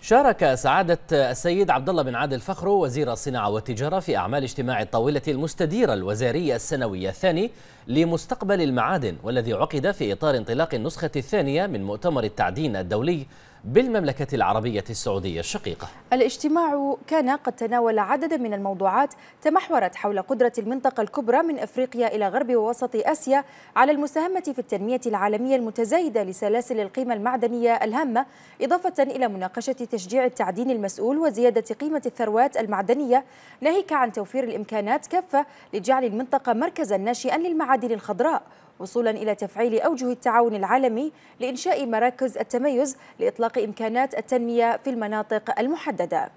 شارك سعادة السيد عبد الله بن عادل فخرو وزير الصناعة والتجارة في أعمال اجتماع الطاولة المستديرة الوزارية السنوية الثاني لمستقبل المعادن والذي عقد في إطار انطلاق النسخة الثانية من مؤتمر التعدين الدولي بالمملكة العربية السعودية الشقيقة الاجتماع كان قد تناول عددا من الموضوعات تمحورت حول قدرة المنطقة الكبرى من أفريقيا إلى غرب ووسط آسيا على المساهمة في التنمية العالمية المتزايدة لسلاسل القيمة المعدنية الهامة إضافة إلى مناقشة تشجيع التعدين المسؤول وزيادة قيمة الثروات المعدنية ناهيك عن توفير الإمكانات كافة لجعل المنطقة مركزا ناشئا للمعادن الخضراء وصولا إلى تفعيل أوجه التعاون العالمي لإنشاء مراكز التميز لإطلاق إمكانات التنمية في المناطق المحددة